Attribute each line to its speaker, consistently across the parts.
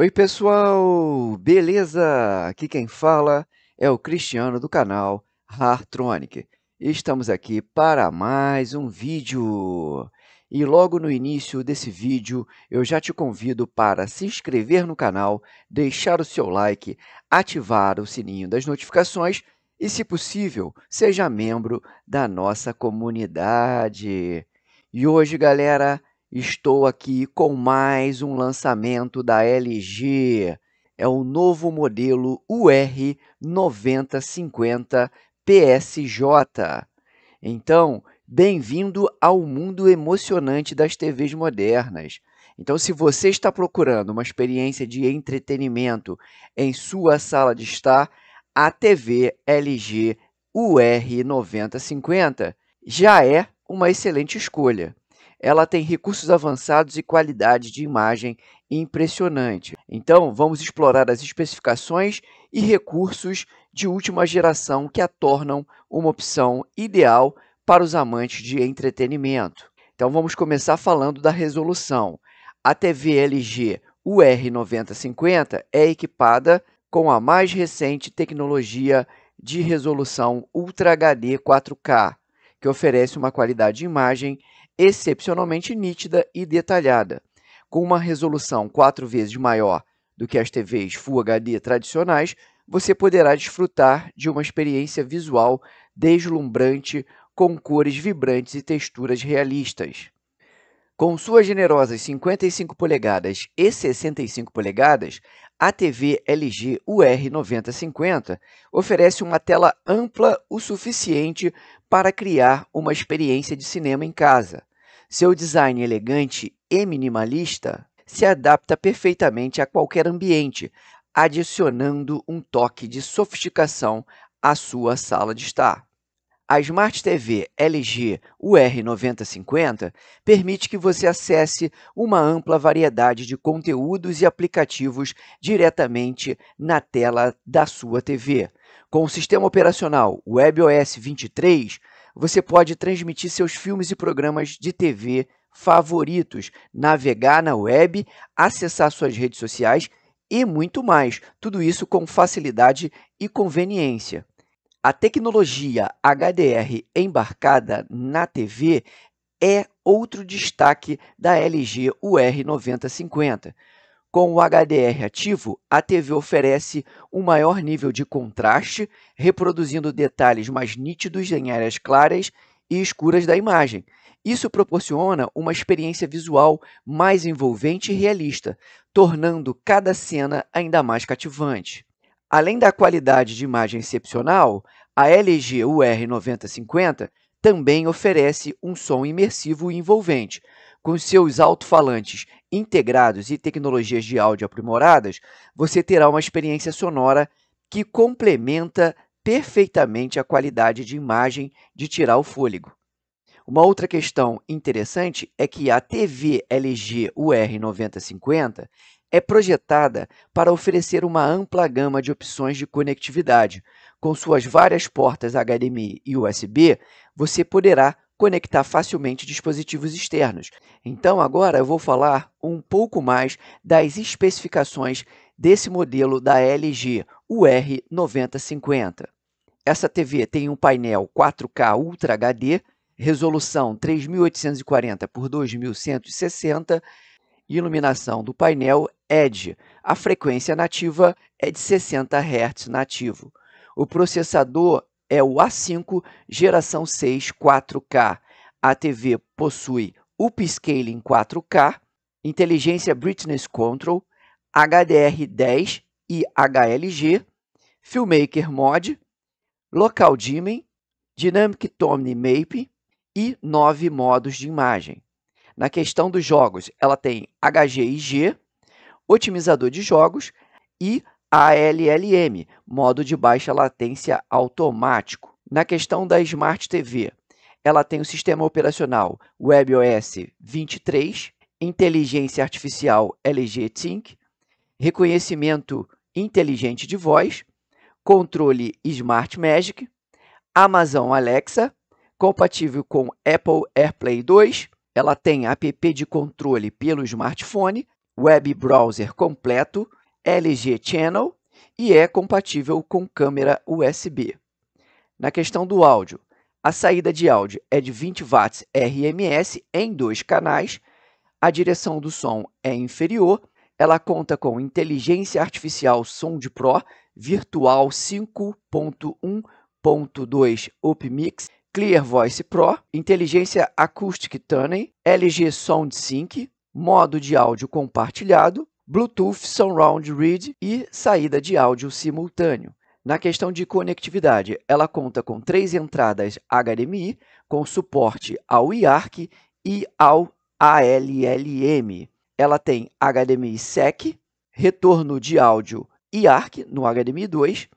Speaker 1: Oi, pessoal! Beleza? Aqui quem fala é o Cristiano do canal Hartronic. Estamos aqui para mais um vídeo. E logo no início desse vídeo, eu já te convido para se inscrever no canal, deixar o seu like, ativar o sininho das notificações e, se possível, seja membro da nossa comunidade. E hoje, galera, Estou aqui com mais um lançamento da LG. É o novo modelo UR9050 PSJ. Então, bem-vindo ao mundo emocionante das TVs modernas. Então, se você está procurando uma experiência de entretenimento em sua sala de estar, a TV LG UR9050 já é uma excelente escolha ela tem recursos avançados e qualidade de imagem impressionante. Então, vamos explorar as especificações e recursos de última geração que a tornam uma opção ideal para os amantes de entretenimento. Então, vamos começar falando da resolução. A TV LG UR9050 é equipada com a mais recente tecnologia de resolução Ultra HD 4K, que oferece uma qualidade de imagem excepcionalmente nítida e detalhada, com uma resolução quatro vezes maior do que as TVs Full HD tradicionais, você poderá desfrutar de uma experiência visual deslumbrante com cores vibrantes e texturas realistas. Com suas generosas 55 polegadas e 65 polegadas, a TV LG UR9050 oferece uma tela ampla o suficiente para criar uma experiência de cinema em casa, seu design elegante e minimalista se adapta perfeitamente a qualquer ambiente, adicionando um toque de sofisticação à sua sala de estar. A Smart TV LG UR9050 permite que você acesse uma ampla variedade de conteúdos e aplicativos diretamente na tela da sua TV. Com o sistema operacional WebOS 23, você pode transmitir seus filmes e programas de TV favoritos, navegar na web, acessar suas redes sociais e muito mais. Tudo isso com facilidade e conveniência. A tecnologia HDR embarcada na TV é outro destaque da LG UR9050. Com o HDR ativo, a TV oferece um maior nível de contraste, reproduzindo detalhes mais nítidos em áreas claras e escuras da imagem. Isso proporciona uma experiência visual mais envolvente e realista, tornando cada cena ainda mais cativante. Além da qualidade de imagem excepcional, a LG UR9050 também oferece um som imersivo e envolvente, com seus alto-falantes integrados e tecnologias de áudio aprimoradas, você terá uma experiência sonora que complementa perfeitamente a qualidade de imagem de tirar o fôlego. Uma outra questão interessante é que a TV LG UR9050 é projetada para oferecer uma ampla gama de opções de conectividade. Com suas várias portas HDMI e USB, você poderá conectar facilmente dispositivos externos. Então agora eu vou falar um pouco mais das especificações desse modelo da LG, o R9050. Essa TV tem um painel 4K Ultra HD, resolução 3840 por 2160, iluminação do painel EDGE. A frequência nativa é de 60 Hz nativo. O processador é o A5 geração 6 4K. A TV possui upscaling 4K, inteligência brightness control, HDR10 e HLG, Filmmaker Mod, Local Dimming, Dynamic Tone Mape e nove modos de imagem. Na questão dos jogos, ela tem HGIG, otimizador de jogos e ALLM, modo de baixa latência automático. Na questão da Smart TV, ela tem o sistema operacional WebOS 23, inteligência artificial LG Sync, reconhecimento inteligente de voz, controle Smart Magic, Amazon Alexa, compatível com Apple AirPlay 2. Ela tem app de controle pelo smartphone, web browser completo, LG Channel e é compatível com câmera USB. Na questão do áudio, a saída de áudio é de 20 watts RMS em dois canais, a direção do som é inferior, ela conta com inteligência artificial Sound Pro Virtual 5.1.2 UpMix, Clear Voice Pro, inteligência Acoustic Tuning, LG Sound Sync, modo de áudio compartilhado, Bluetooth Surround Read e saída de áudio simultâneo. Na questão de conectividade, ela conta com três entradas HDMI com suporte ao IARC e ao ALLM. Ela tem HDMI SEC, retorno de áudio IARC no HDMI 2.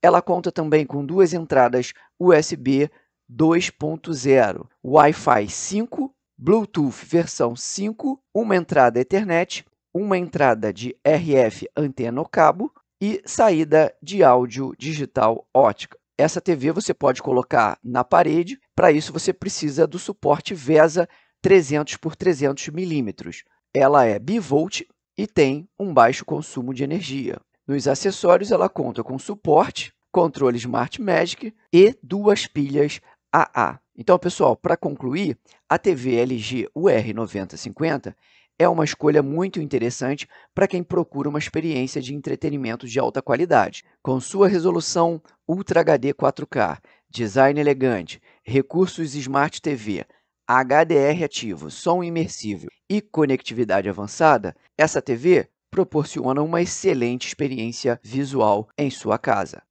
Speaker 1: Ela conta também com duas entradas USB 2.0, Wi-Fi 5, Bluetooth versão 5, uma entrada Ethernet uma entrada de RF antena ou cabo e saída de áudio digital ótica. Essa TV você pode colocar na parede, para isso você precisa do suporte VESA 300 por 300 milímetros. Ela é bivolt e tem um baixo consumo de energia. Nos acessórios ela conta com suporte, controle Smart Magic e duas pilhas AA. Então, pessoal, para concluir, a TV LG UR9050 é uma escolha muito interessante para quem procura uma experiência de entretenimento de alta qualidade. Com sua resolução Ultra HD 4K, design elegante, recursos Smart TV, HDR ativo, som imersível e conectividade avançada, essa TV proporciona uma excelente experiência visual em sua casa.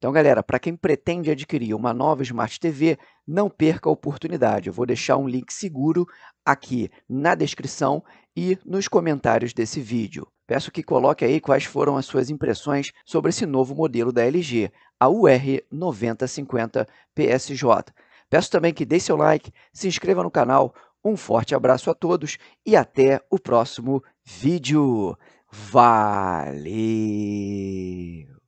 Speaker 1: Então, galera, para quem pretende adquirir uma nova Smart TV, não perca a oportunidade. Eu vou deixar um link seguro aqui na descrição e nos comentários desse vídeo. Peço que coloque aí quais foram as suas impressões sobre esse novo modelo da LG, a UR9050 PSJ. Peço também que dê seu like, se inscreva no canal. Um forte abraço a todos e até o próximo vídeo. Valeu!